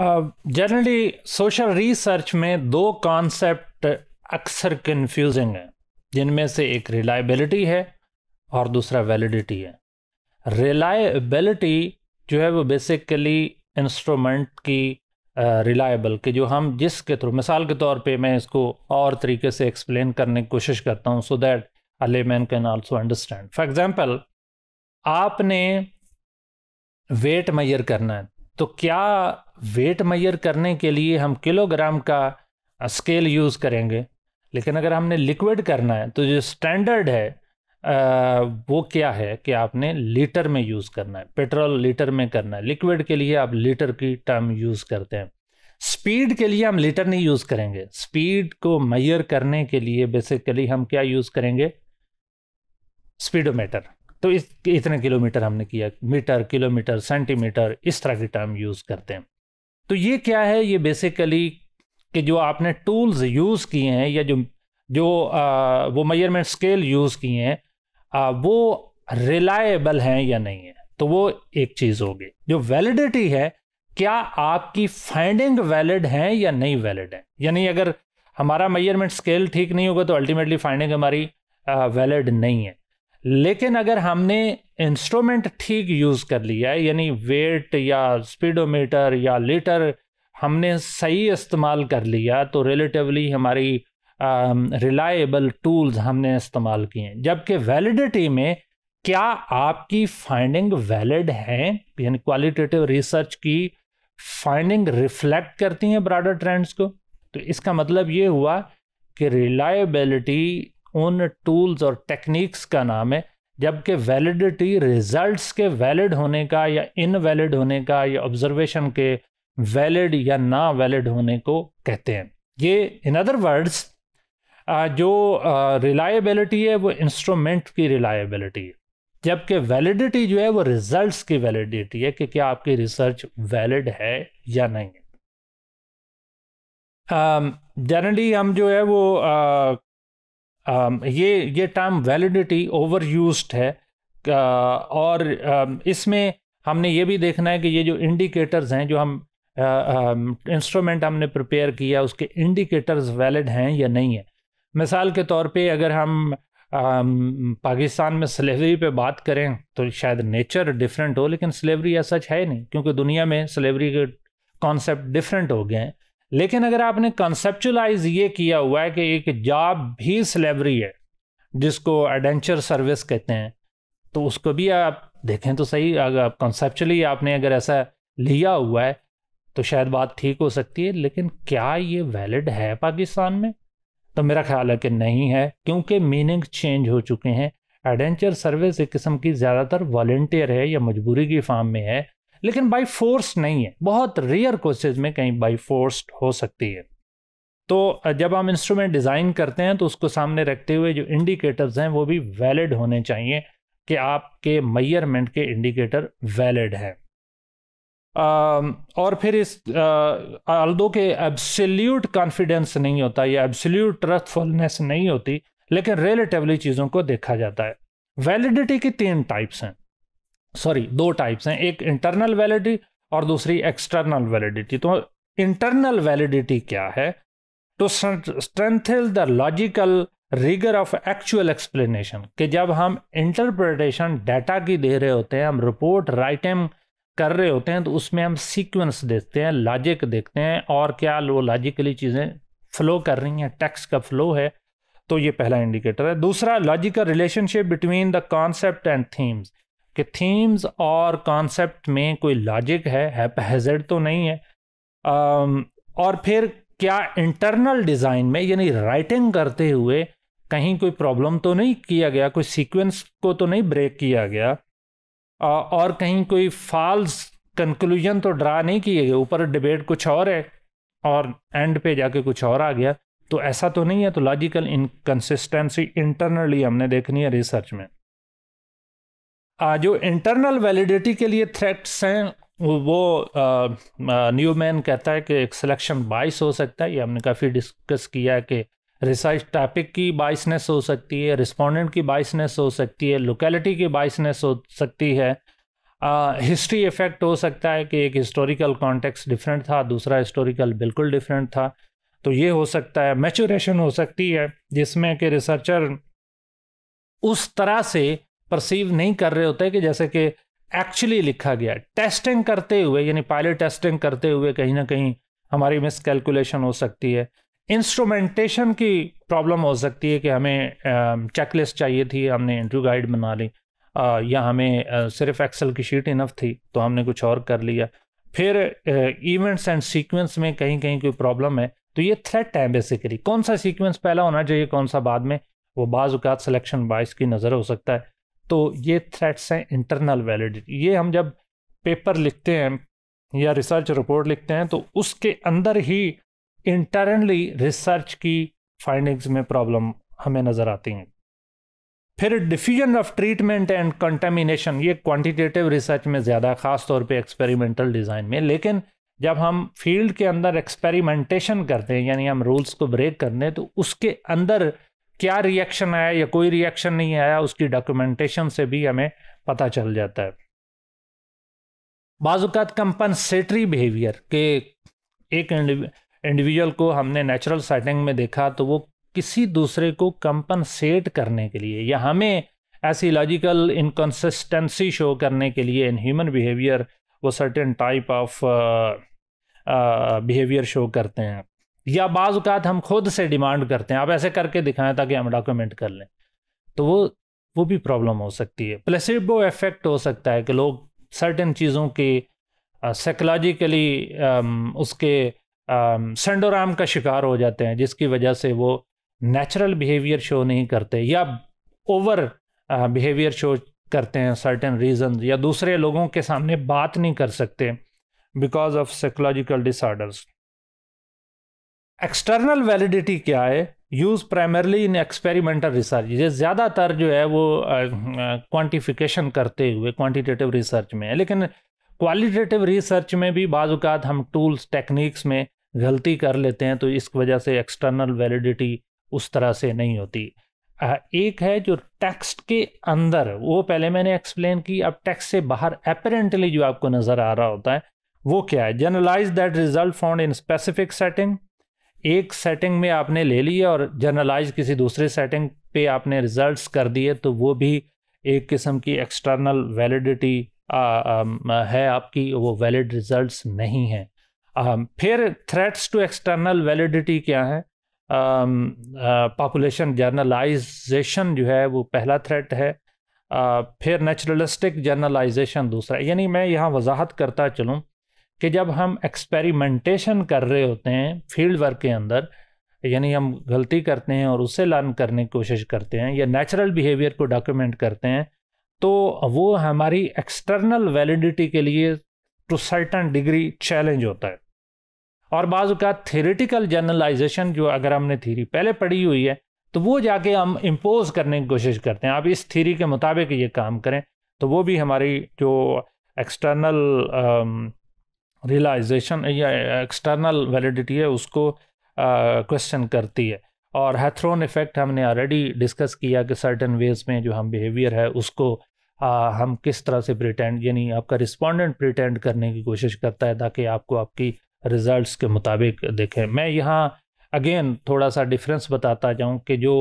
generally social research में दो concept अक्सर कन्फ्यूजिंग है जिनमें से एक रिलायबिलिटी है और दूसरा वैलिडिटी है रिलायबिलिटी जो है वो बेसिकली इंस्ट्रूमेंट की रिलायबल uh, कि जो हम जिसके थ्रू मिसाल के तौर पे मैं इसको और तरीके से एक्सप्लेन करने की कोशिश करता हूँ so that a layman can also understand for example आपने वेट मैयर करना है तो क्या वेट मैयर करने के लिए हम किलोग्राम का स्केल यूज़ करेंगे लेकिन अगर हमने लिक्विड करना है तो जो स्टैंडर्ड है आ, वो क्या है कि आपने लीटर में यूज़ करना है पेट्रोल लीटर में करना है लिक्विड के लिए आप लीटर की टर्म यूज़ करते हैं स्पीड के लिए हम लीटर नहीं यूज़ करेंगे स्पीड को मैयर करने के लिए बेसिकली हम क्या यूज़ करेंगे स्पीडोमीटर तो इस इतने किलोमीटर हमने किया मीटर किलोमीटर सेंटीमीटर इस तरह के टर्म यूज़ करते हैं तो ये क्या है ये बेसिकली कि जो आपने टूल्स यूज़ किए हैं या जो जो आ, वो मेजरमेंट स्केल यूज़ किए हैं वो रिलायबल हैं या नहीं है तो वो एक चीज़ होगी जो वैलिडिटी है क्या आपकी फाइंडिंग वैलिड हैं या नहीं वैलिड है यानी अगर हमारा मेजरमेंट स्केल ठीक नहीं होगा तो अल्टीमेटली फाइंडिंग हमारी वैलिड नहीं है लेकिन अगर हमने इंस्ट्रूमेंट ठीक यूज़ कर लिया है यानी वेट या स्पीडोमीटर या लीटर हमने सही इस्तेमाल कर लिया तो रिलेटिवली हमारी रिलायबल um, टूल्स हमने इस्तेमाल किए हैं जबकि वैलिडिटी में क्या आपकी फाइंडिंग वैलिड है यानी क्वालिटेटिव रिसर्च की फाइंडिंग रिफ्लेक्ट करती हैं ब्रॉडर ट्रेंड्स को तो इसका मतलब ये हुआ कि रिलायबिलिटी उन टूल्स और टेक्निक्स का नाम है जबकि वैलिडिटी रिजल्ट्स के वैलिड होने का या इनवैलिड होने का या ऑब्जर्वेशन के वैलिड या ना वैलिड होने को कहते हैं ये इन अदर वर्ड्स जो रिलायबिलिटी है वो इंस्ट्रूमेंट की रिलायबिलिटी है जबकि वैलिडिटी जो है वो रिजल्ट्स की वैलिडिटी है कि क्या आपकी रिसर्च वैलिड है या नहीं जनरली हम जो है वो Um, ये ये टर्म वैलिडिटी ओवर यूज्ड है uh, और um, इसमें हमने ये भी देखना है कि ये जो इंडिकेटर्स हैं जो हम इंस्ट्रूमेंट uh, um, हमने प्रिपेयर किया उसके इंडिकेटर्स वैलिड हैं या नहीं है मिसाल के तौर पे अगर हम पाकिस्तान में स्लेवरी पे बात करें तो शायद नेचर डिफरेंट हो लेकिन स्लेवरी या सच है नहीं क्योंकि दुनिया में स्लेवरी के कॉन्सेप्ट डिफरेंट हो गए हैं लेकिन अगर आपने कंसेप्चुलाइज ये किया हुआ है कि एक जॉब भी सिलेबरी है जिसको एडेंचर सर्विस कहते हैं तो उसको भी आप देखें तो सही अगर आप कंसेप्चुअली आपने अगर ऐसा लिया हुआ है तो शायद बात ठीक हो सकती है लेकिन क्या ये वैलिड है पाकिस्तान में तो मेरा ख्याल है कि नहीं है क्योंकि मीनिंग चेंज हो चुके हैं एडवेंचर सर्विस एक किस्म की ज़्यादातर वॉल्टियर है या मजबूरी की फार्म में है लेकिन बाई फोर्स नहीं है बहुत रेयर कोर्सेज में कहीं बाई फोर्स हो सकती है तो जब हम इंस्ट्रूमेंट डिज़ाइन करते हैं तो उसको सामने रखते हुए जो इंडिकेटर्स हैं वो भी वैलिड होने चाहिए कि आपके मैयरमेंट के इंडिकेटर वैलिड है और फिर इस अल्दो के एब्सोल्यूट कॉन्फिडेंस नहीं होता या एब्सोल्यूट ट्रस्टफुलनेस नहीं होती लेकिन रिलेटिवली चीज़ों को देखा जाता है वैलिडिटी की तीन टाइप्स हैं सॉरी दो टाइप्स हैं एक इंटरनल वैलिडिटी और दूसरी एक्सटर्नल वैलिडिटी तो इंटरनल वैलिडिटी क्या है to strengthen the logical rigour of actual explanation कि जब हम इंटरप्रिटेशन डाटा की दे रहे होते हैं हम रिपोर्ट राइट एम कर रहे होते हैं तो उसमें हम सीक्वेंस देखते हैं लॉजिक देखते हैं और क्या वो लॉजिकली चीज़ें फ्लो कर रही हैं टैक्स का फ्लो है तो ये पहला इंडिकेटर है दूसरा logical relationship between the concept and themes कि थीम्स और कॉन्सेप्ट में कोई लॉजिक है हैपहेजर्ड तो नहीं है और फिर क्या इंटरनल डिज़ाइन में यानी राइटिंग करते हुए कहीं कोई प्रॉब्लम तो नहीं किया गया कोई सीक्वेंस को तो नहीं ब्रेक किया गया और कहीं कोई फॉल्स कंक्लूजन तो ड्रा नहीं किए गए ऊपर डिबेट कुछ और है और एंड पे जाके कुछ और आ गया तो ऐसा तो नहीं है तो लॉजिकल इनकन्सिस्टेंसी इंटरनली हमने देखनी है रिसर्च में जो इंटरनल वैलिडिटी के लिए थ्रेट्स हैं वो न्यूमैन कहता है कि एक सिलेक्शन बाइस हो सकता है ये हमने काफ़ी डिस्कस किया है कि रिसर्च टॉपिक की बाइसनेस हो सकती है रिस्पोंडेंट की बाइसनेस हो सकती है लोकेलिटी की बाइसनेस हो सकती है हिस्ट्री uh, इफेक्ट हो सकता है कि एक हिस्टोरिकल कॉन्टेक्स डिफरेंट था दूसरा हिस्टोरिकल बिल्कुल डिफरेंट था तो ये हो सकता है मैचुरेशन हो सकती है जिसमें कि रिसर्चर उस तरह से परसीव नहीं कर रहे होते कि जैसे कि एक्चुअली लिखा गया टेस्टिंग करते हुए यानी पायलट टेस्टिंग करते हुए कहीं ना कहीं हमारी मिस कैलकुलेशन हो सकती है इंस्ट्रूमेंटेशन की प्रॉब्लम हो सकती है कि हमें चेकलिस्ट चाहिए थी हमने इंटरव्यू गाइड बना ली या हमें सिर्फ एक्सेल की शीट इनफ थी तो हमने कुछ और कर लिया फिर इवेंट्स एंड सीक्वेंस में कहीं कहीं कोई प्रॉब्लम है तो ये थ्रेट है बेसिकली कौन सा सीक्वेंस पहला होना चाहिए कौन सा बाद में वो बाज़ात सिलेक्शन बाइस की नज़र हो सकता है तो ये थ्रेट्स हैं इंटरनल वैलिडिटी ये हम जब पेपर लिखते हैं या रिसर्च रिपोर्ट लिखते हैं तो उसके अंदर ही इंटरनली रिसर्च की फाइंडिंग्स में प्रॉब्लम हमें नज़र आती हैं फिर diffusion of treatment and contamination ये क्वांटिटेटिव रिसर्च में ज़्यादा खास तौर पे एक्सपेरिमेंटल डिज़ाइन में लेकिन जब हम फील्ड के अंदर एक्सपेरिमेंटेशन करते हैं यानी हम रूल्स को ब्रेक करते हैं तो उसके अंदर क्या रिएक्शन आया या कोई रिएक्शन नहीं आया उसकी डॉक्यूमेंटेशन से भी हमें पता चल जाता है बाज़ात कंपनसेटरी बिहेवियर के एक इंडिविजुअल को हमने नेचुरल सेटिंग में देखा तो वो किसी दूसरे को कंपनसेट करने के लिए या हमें ऐसी लॉजिकल इनकन्सिस्टेंसी शो करने के लिए इन ह्यूमन बिहेवियर वो certain type of behaviour show करते हैं या बाज़ अवत हम खुद से डिमांड करते हैं आप ऐसे करके दिखाएं ताकि हम डॉक्यूमेंट कर लें तो वो वो भी प्रॉब्लम हो सकती है प्लेसिबो इफेक्ट हो सकता है कि लोग सर्टन चीज़ों की साइकोलॉजिकली उसके सेंडोराम का शिकार हो जाते हैं जिसकी वजह से वो नेचुरल बिहेवियर शो नहीं करते या ओवर बिहेवियर शो करते हैं सर्टन रीज़न या दूसरे लोगों के सामने बात नहीं कर सकते because of psychological disorders external validity क्या है used primarily in experimental research ये ज़्यादातर जो है वो क्वांटिफिकेशन करते हुए क्वांटिटेटिव रिसर्च में है लेकिन क्वालिटेटिव रिसर्च में भी बाज़ात हम टूल्स टेक्निक्स में गलती कर लेते हैं तो इस वजह से एक्सटर्नल वैलिडिटी उस तरह से नहीं होती एक है जो टेक्स्ट के अंदर वो पहले मैंने एक्सप्लेन की अब टेक्स्ट से बाहर अपेरेंटली जो आपको नज़र आ रहा होता है वो क्या है generalise that result found in specific setting एक सेटिंग में आपने ले लिया और जर्नलाइज किसी दूसरे सेटिंग पे आपने रिजल्ट्स कर दिए तो वो भी एक किस्म की एक्सटर्नल वैलिडिटी है आपकी वो वैलिड रिजल्ट्स नहीं हैं फिर थ्रेट्स टू एक्सटर्नल वैलिडिटी क्या है पॉपुलेशन जर्नलाइजेशन जो है वो पहला थ्रेट है आ, फिर नेचुरलिस्टिक जर्नलाइजेशन दूसरा यानी मैं यहाँ वजाहत करता चलूँ कि जब हम एक्सपेरिमेंटेशन कर रहे होते हैं फील्ड वर्क के अंदर यानी हम गलती करते हैं और उससे लर्न करने की कोशिश करते हैं या नेचुरल बिहेवियर को डॉक्यूमेंट करते हैं तो वो हमारी एक्सटर्नल वैलिडिटी के लिए टू सर्टन डिग्री चैलेंज होता है और बाज़ात थेरेटिकल जर्नलाइजेशन जो अगर हमने थीरी पहले पढ़ी हुई है तो वो जाके हम इम्पोज करने की कोशिश करते हैं आप इस थीरी के मुताबिक ये काम करें तो वो भी हमारी जो एक्सटर्नल रियलाइजेशन या एक्सटर्नल वैलिडिटी है उसको क्वेश्चन करती है और हैथ्रोन इफ़ेक्ट हमने ऑलरेडी डिस्कस किया कि सर्टन वेज में जो हम बिहेवियर है उसको आ, हम किस तरह से प्रिटेंड यानी आपका रिस्पॉन्डेंट प्रिटेंड करने की कोशिश करता है ताकि आपको आपकी रिजल्ट्स के मुताबिक देखें मैं यहाँ अगेन थोड़ा सा डिफरेंस बताता जाऊँ कि जो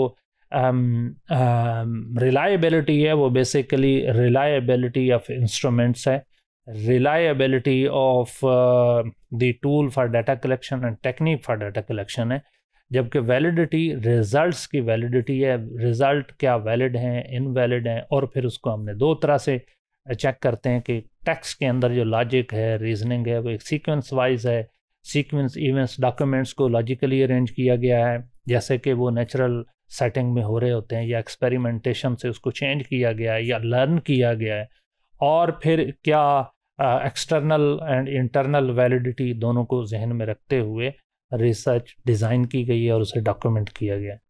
रिलायबिलिटी है वो बेसिकली रिलायबिलिटी ऑफ इंस्ट्रूमेंट्स है reliability of uh, tool for data collection and technique for data collection है जबकि वैलिडिटी रिजल्ट्स की वैलिडिटी है रिजल्ट क्या वैलिड हैं इन वैलिड हैं और फिर उसको हमने दो तरह से चेक uh, करते हैं कि टेक्स्ट के अंदर जो लॉजिक है रीजनिंग है वो एक सीक्वेंस वाइज है सीक्वेंस इवेंट्स डॉक्यूमेंट्स को लॉजिकली अरेंज किया गया है जैसे कि वो नेचुरल सेटिंग में हो रहे होते हैं या एक्सपेरिमेंटेशन से उसको चेंज किया गया है या लर्न किया गया है और फिर क्या एक्सटर्नल एंड इंटरनल वैलिडिटी दोनों को जहन में रखते हुए रिसर्च डिज़ाइन की गई है और उसे डॉक्यूमेंट किया गया है